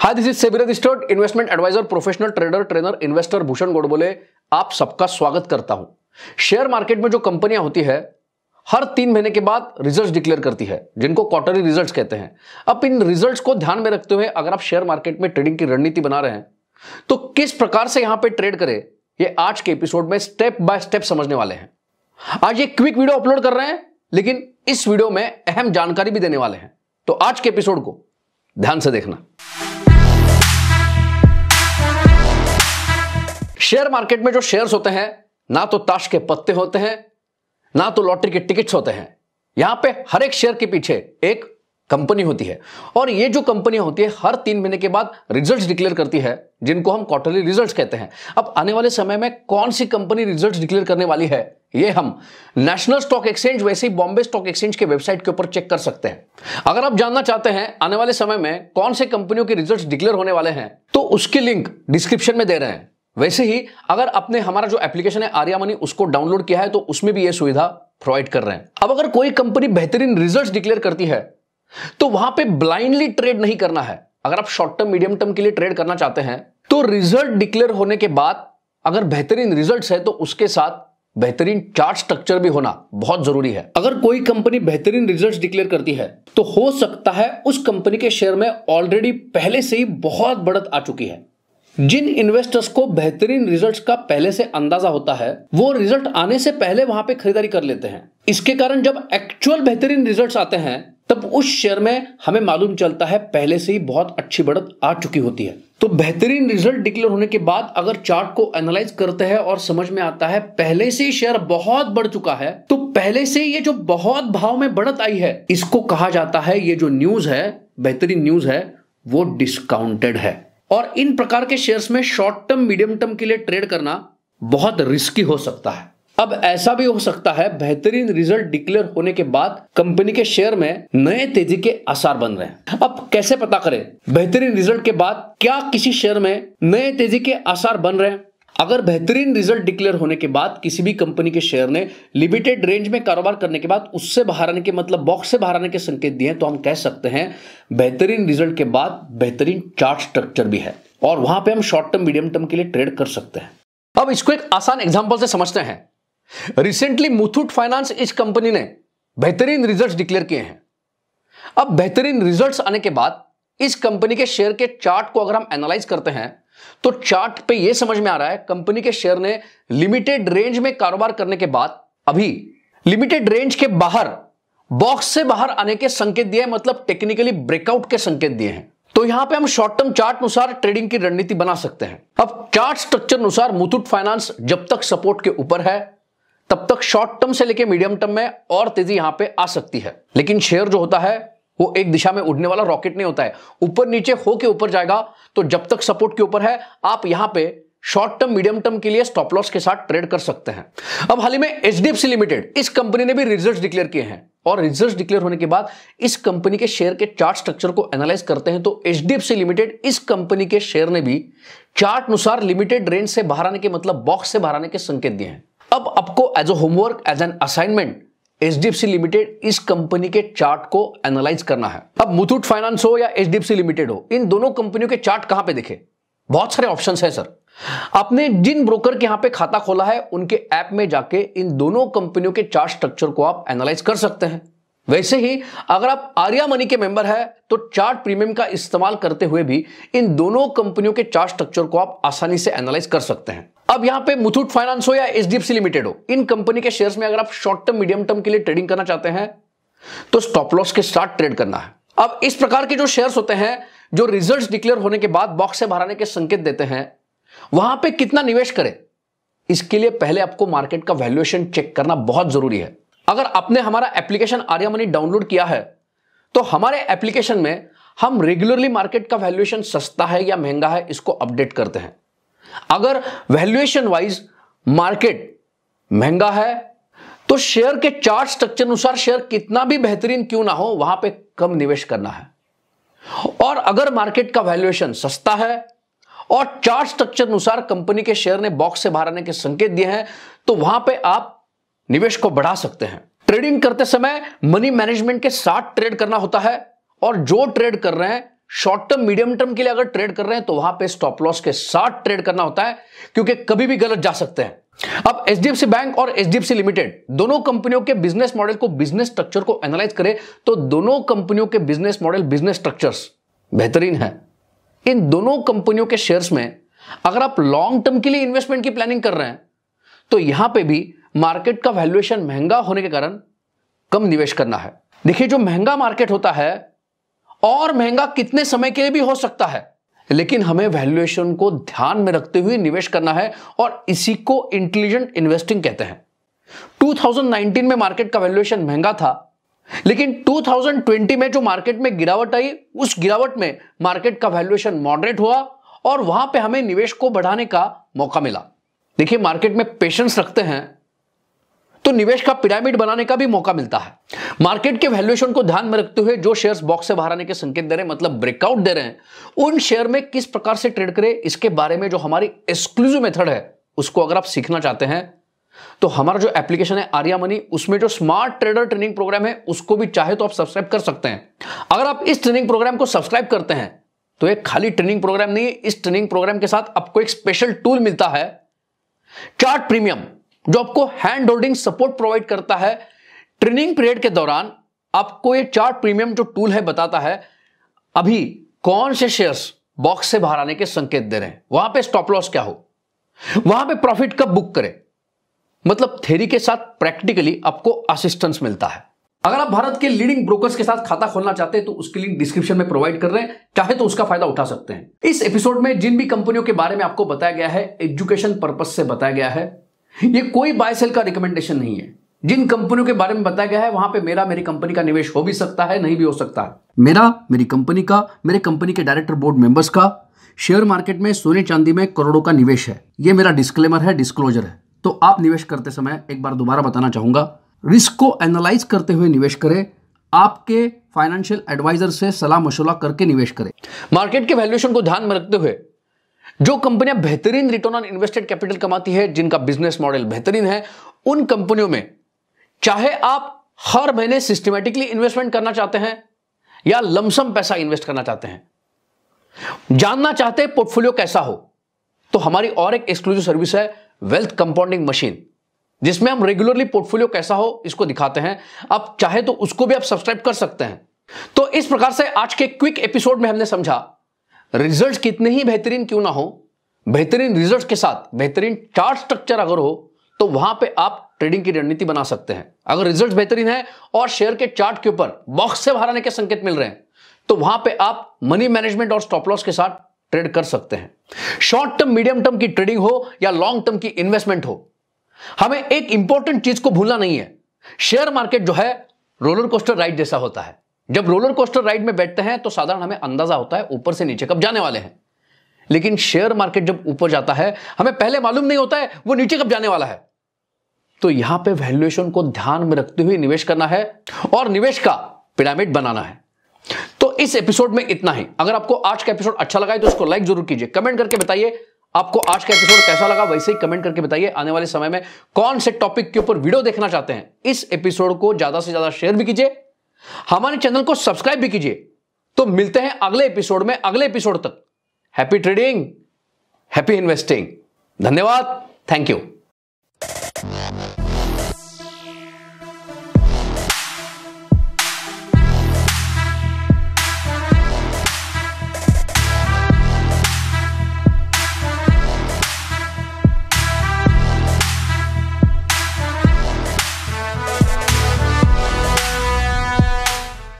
hi this is सेबिर स्टोर्ट investment advisor professional trader trainer investor Bhushan Godbole आप सबका स्वागत करता हूं शेयर मार्केट में जो कंपनियां होती है हर तीन महीने के बाद रिजल्ट्स डिक्लेयर करती है जिनको क्वार्टरली रिजल्ट्स कहते हैं अब इन रिजल्ट्स को ध्यान में रखते हुए अगर आप शेयर मार्केट में ट्रेडिंग की रणनीति बना रहे हैं तो किस प्रकार से यहां पर ट्रेड करें ये आज के एपिसोड में स्टेप बाय स्टेप समझने वाले हैं आज ये क्विक वीडियो अपलोड कर रहे हैं लेकिन इस वीडियो में अहम जानकारी भी देने वाले हैं तो आज के एपिसोड को ध्यान से देखना शेयर मार्केट में जो शेयर्स होते हैं ना तो ताश के पत्ते होते हैं ना तो लॉटरी के टिकट्स होते हैं यहां पे हर एक शेयर के पीछे एक कंपनी होती है और ये जो कंपनियां होती है हर तीन महीने के बाद रिजल्ट्स डिक्लेयर करती है जिनको हम क्वार्टरली रिजल्ट्स कहते हैं अब आने वाले समय में कौन सी कंपनी रिजल्ट्स डिक्लेयर करने वाली है ये हम नेशनल स्टॉक एक्सचेंज वैसे ही बॉम्बे स्टॉक एक्सचेंज के वेबसाइट के ऊपर चेक कर सकते हैं अगर आप जानना चाहते हैं आने वाले समय में कौन से कंपनियों के रिजल्ट डिक्लेयर होने वाले हैं तो उसकी लिंक डिस्क्रिप्शन में दे रहे हैं वैसे ही अगर आपने हमारा जो एप्लीकेशन है आर्या मनी उसको डाउनलोड किया है तो उसमें भी यह सुविधा प्रोवाइड कर रहे हैं अब अगर कोई कंपनी बेहतरीन रिजल्ट डिक्लेयर करती है तो वहां पे ब्लाइंडली ट्रेड नहीं करना है अगर आप शॉर्ट टर्म मीडियम टर्म के लिए ट्रेड करना चाहते हैं तो रिजल्ट डिक्लेयर होने के बाद अगर बेहतरीन रिजल्ट है तो उसके साथ बेहतरीन चार्ट स्ट्रक्चर भी होना बहुत जरूरी है अगर कोई कंपनी बेहतरीन रिजल्ट्स डिक्लेयर करती है तो हो सकता है उस कंपनी के शेयर में ऑलरेडी पहले से ही बहुत बढ़त आ चुकी है जिन इन्वेस्टर्स को बेहतरीन रिजल्ट्स का पहले से अंदाजा होता है वो रिजल्ट आने से पहले वहां पे खरीदारी कर लेते हैं इसके कारण जब एक्चुअल बेहतरीन रिजल्ट्स आते हैं तब उस शेयर में हमें मालूम चलता है पहले से ही बहुत अच्छी बढ़त आ चुकी होती है तो बेहतरीन रिजल्ट डिक्लेयर होने के बाद अगर चार्ट को एनालाइज करते हैं और समझ में आता है पहले से ही शेयर बहुत बढ़ चुका है तो पहले से ये जो बहुत भाव में बढ़त आई है इसको कहा जाता है ये जो न्यूज है बेहतरीन न्यूज है वो डिस्काउंटेड है और इन प्रकार के शेयर्स में शॉर्ट टर्म मीडियम टर्म के लिए ट्रेड करना बहुत रिस्की हो सकता है अब ऐसा भी हो सकता है बेहतरीन रिजल्ट डिक्लेयर होने के बाद कंपनी के शेयर में नए तेजी के आसार बन रहे हैं अब कैसे पता करें बेहतरीन रिजल्ट के बाद क्या किसी शेयर में नए तेजी के आसार बन रहे हैं अगर बेहतरीन रिजल्ट डिक्लेयर होने के बाद किसी भी कंपनी के शेयर ने लिमिटेड रेंज में कारोबार करने के बाद उससे बाहर आने के मतलब बॉक्स से बाहर आने के संकेत दिए हैं तो हम कह सकते हैं बेहतरीन रिजल्ट के बाद बेहतरीन चार्ट स्ट्रक्चर भी है और वहां पे हम शॉर्ट टर्म मीडियम टर्म के लिए ट्रेड कर सकते हैं अब इसको एक आसान एग्जाम्पल से समझते हैं रिसेंटली मुथूट फाइनेंस इस कंपनी ने बेहतरीन रिजल्ट्स डिक्लेयर किए हैं अब बेहतरीन रिजल्ट्स आने के बाद इस कंपनी के शेयर के चार्ट को अगर हम एनालाइज करते हैं तो चार्ट पे यह समझ में आ रहा है कंपनी के शेयर ने लिमिटेड रेंज में कारोबार करने के बाद अभी लिमिटेड रेंज के बाहर बॉक्स से बाहर आने के संकेत दिए मतलब टेक्निकली ब्रेकआउट के संकेत दिए हैं तो यहां पे हम शॉर्ट टर्म चार्ट अनुसार ट्रेडिंग की रणनीति बना सकते हैं अब चार्ट स्ट्रक्चर अनुसार मुथुट फाइनेंस जब तक सपोर्ट के ऊपर है तब तक शॉर्ट टर्म से लेके मीडियम टर्म में और तेजी यहां पे आ सकती है लेकिन शेयर जो होता है वो एक दिशा में उड़ने वाला रॉकेट नहीं होता है ऊपर नीचे के ऊपर जाएगा तो जब तक सपोर्ट के ऊपर है आप यहां पे शॉर्ट टर्म मीडियम टर्म के लिए स्टॉप लॉस के साथ ट्रेड कर सकते हैं अब हाल ही में एच लिमिटेड इस कंपनी ने भी रिजल्ट डिक्लेयर किए हैं और रिजल्ट डिक्लेयर होने के बाद इस कंपनी के शेयर के चार्ट स्ट्रक्चर को एनालाइज करते हैं तो एच लिमिटेड इस कंपनी के शेयर ने भी चार्ट अनुसार लिमिटेड रेंज से बाहर आने के मतलब बॉक्स से बाहर आने के संकेत दिए हैं अब आपको as a homework as an assignment H limited इस कंपनी के चार्ट को एनालाइज करना है अब मुथूट फाइनेंस हो या एच लिमिटेड हो इन दोनों कंपनियों के चार्ट कहां पे देखे बहुत सारे ऑप्शंस है सर आपने जिन ब्रोकर के यहां पे खाता खोला है उनके ऐप में जाके इन दोनों कंपनियों के चार्ट स्ट्रक्चर को आप एनालाइज कर सकते हैं वैसे ही अगर आप आर्या मनी के मेंबर हैं तो चार्ट प्रीमियम का इस्तेमाल करते हुए भी इन दोनों कंपनियों के चार्ट स्ट्रक्चर को आप आसानी से एनालाइज कर सकते हैं अब यहां पे मुथूट फाइनेंस हो या एचडीएफसी लिमिटेड हो इन कंपनी के शेयर्स में अगर आप शॉर्ट टर्म मीडियम टर्म के लिए ट्रेडिंग करना चाहते हैं तो स्टॉप लॉस के साथ ट्रेड करना है अब इस प्रकार के जो शेयर्स होते हैं जो रिजल्ट डिक्लेयर होने के बाद बॉक्स से बाहर आने के संकेत देते हैं वहां पर कितना निवेश करें इसके लिए पहले आपको मार्केट का वैल्यूएशन चेक करना बहुत जरूरी है अगर आपने हमारा एप्लीकेशन आर्या मनी डाउनलोड किया है तो हमारे एप्लीकेशन में हम रेगुलरली मार्केट का वैल्यूएशन सस्ता है या महंगा है इसको अपडेट करते हैं अगर वैल्यूएशन वाइज मार्केट महंगा है तो शेयर के चार्ट स्ट्रक्चर अनुसार शेयर कितना भी बेहतरीन क्यों ना हो वहां पे कम निवेश करना है और अगर मार्केट का वैल्यूएशन सस्ता है और चार्ट स्ट्रक्चर अनुसार कंपनी के शेयर ने बॉक्स से बाहर आने के संकेत दिए हैं तो वहां पे आप निवेश को बढ़ा सकते हैं ट्रेडिंग करते समय मनी मैनेजमेंट के साथ ट्रेड करना होता है और जो ट्रेड कर रहे हैं शॉर्ट टर्म मीडियम टर्म के लिए अगर ट्रेड कर रहे हैं तो वहां पे स्टॉप लॉस के साथ ट्रेड करना होता है क्योंकि कभी भी गलत जा सकते हैं अब एच बैंक और एच लिमिटेड दोनों कंपनियों के बिजनेस मॉडल को बिजनेस स्ट्रक्चर को एनालाइज करें तो दोनों कंपनियों के बिजनेस मॉडल बिजनेस स्ट्रक्चर बेहतरीन है इन दोनों कंपनियों के शेयर्स में अगर आप लॉन्ग टर्म के लिए इन्वेस्टमेंट की प्लानिंग कर रहे हैं तो यहां पे भी मार्केट का वैल्यूएशन महंगा होने के कारण कम निवेश करना है देखिए जो महंगा मार्केट होता है और महंगा कितने समय के लिए भी हो सकता है लेकिन हमें वैल्यूएशन को ध्यान में रखते हुए निवेश करना है और इसी को इंटेलिजेंट इन्वेस्टिंग कहते हैं 2019 में मार्केट का वैल्यूएशन महंगा था लेकिन 2020 में जो मार्केट में गिरावट आई उस गिरावट में मार्केट का वैल्यूएशन मॉडरेट हुआ और वहां पे हमें निवेश को बढ़ाने का मौका मिला देखिए मार्केट में पेशेंस रखते हैं तो निवेश का पिरामिड बनाने का भी मौका मिलता है मार्केट के वैल्यूएशन को ध्यान में रखते हुए जो शेयर्स बॉक्स से बाहर आने के संकेत दे रहे हैं मतलब ब्रेकआउट दे रहे हैं उन शेयर में किस प्रकार से ट्रेड करें इसके बारे में जो हमारी एक्सक्लूसिव मेथड है उसको अगर आप सीखना चाहते हैं तो हमारा जो एप्लीकेशन है आर्या मनी उसमें जो स्मार्ट ट्रेडर ट्रेनिंग प्रोग्राम है उसको भी चाहे तो आप सब्सक्राइब कर सकते हैं अगर आप इस ट्रेनिंग प्रोग्राम को सब्सक्राइब करते हैं तो एक खाली ट्रेनिंग प्रोग्राम नहीं है इस ट्रेनिंग प्रोग्राम के साथ आपको एक स्पेशल टूल मिलता है चार्ट प्रीमियम जो आपको हैंड होल्डिंग सपोर्ट प्रोवाइड करता है ट्रेनिंग पीरियड के दौरान आपको ये चार्ट प्रीमियम जो टूल है बताता है अभी कौन से शेयर्स बॉक्स से बाहर आने के संकेत दे रहे हैं वहां पे स्टॉप लॉस क्या हो वहां पे प्रॉफिट कब बुक करें मतलब थेरी के साथ प्रैक्टिकली आपको असिस्टेंस मिलता है अगर आप भारत के लीडिंग ब्रोकर्स के साथ खाता खोलना चाहते हैं तो उसके लिंक डिस्क्रिप्शन में प्रोवाइड कर रहे हैं चाहे तो उसका फायदा उठा सकते हैं इस एपिसोड में जिन भी कंपनियों के बारे में आपको बताया गया है एजुकेशन पर्पज से बताया गया है ये कोई बाय सेल का रिकमेंडेशन नहीं है जिन कंपनियों के बारे में बताया गया है वहां पे मेरा मेरी कंपनी का निवेश हो भी सकता है नहीं भी हो सकता है मेरा मेरी कंपनी का मेरे कंपनी के डायरेक्टर बोर्ड मेंबर्स का शेयर मार्केट में सोने चांदी में करोड़ों का निवेश है ये मेरा डिस्क्लेमर है डिस्क्लोजर है तो आप निवेश करते समय एक बार दोबारा बताना चाहूंगा रिस्क को एनालाइज करते हुए निवेश करें आपके फाइनेंशियल एडवाइजर से सलाह मशोला करके निवेश करें मार्केट के वैल्यूएशन को ध्यान में रखते हुए जो कंपनियां बेहतरीन रिटर्न ऑन इन्वेस्टेड कैपिटल कमाती है जिनका बिजनेस मॉडल बेहतरीन है उन कंपनियों में चाहे आप हर महीने सिस्टमेटिकली इन्वेस्टमेंट करना चाहते हैं या लमसम पैसा इन्वेस्ट करना चाहते हैं जानना चाहते हैं पोर्टफोलियो कैसा हो तो हमारी और एक एक्सक्लूसिव सर्विस है वेल्थ कंपाउंडिंग मशीन जिसमें हम रेगुलरली पोर्टफोलियो कैसा हो इसको दिखाते हैं आप चाहे तो उसको भी आप सब्सक्राइब कर सकते हैं तो इस प्रकार से आज के क्विक एपिसोड में हमने समझा रिजल्ट कितने ही बेहतरीन क्यों ना हो बेहतरीन रिजल्ट के साथ बेहतरीन चार्ट स्ट्रक्चर अगर हो तो वहां पे आप ट्रेडिंग की रणनीति बना सकते हैं अगर रिजल्ट बेहतरीन है और शेयर के चार्ट के ऊपर बॉक्स से बाहर आने के संकेत मिल रहे हैं तो वहां पे आप मनी मैनेजमेंट और स्टॉप लॉस के साथ ट्रेड कर सकते हैं शॉर्ट टर्म मीडियम टर्म की ट्रेडिंग हो या लॉन्ग टर्म की इन्वेस्टमेंट हो हमें एक इंपॉर्टेंट चीज को भूलना नहीं है शेयर मार्केट जो है रोलर कोस्टर राइट जैसा होता है जब रोलर कोस्टर राइड में बैठते हैं तो साधारण हमें अंदाजा होता है ऊपर से नीचे कब जाने वाले हैं लेकिन शेयर मार्केट जब ऊपर जाता है हमें पहले मालूम नहीं होता है वो नीचे कब जाने वाला है तो यहां पे वैल्यूएशन को ध्यान में रखते हुए निवेश करना है और निवेश का पिरामिड बनाना है तो इस एपिसोड में इतना ही अगर आपको आज का एपिसोड अच्छा लगा है तो इसको लाइक जरूर कीजिए कमेंट करके बताइए आपको आज का एपिसोड कैसा लगा वैसे ही कमेंट करके बताइए आने वाले समय में कौन से टॉपिक के ऊपर वीडियो देखना चाहते हैं इस एपिसोड को ज्यादा से ज्यादा शेयर भी कीजिए हमारे चैनल को सब्सक्राइब भी कीजिए तो मिलते हैं अगले एपिसोड में अगले एपिसोड तक हैप्पी ट्रेडिंग हैप्पी इन्वेस्टिंग धन्यवाद थैंक यू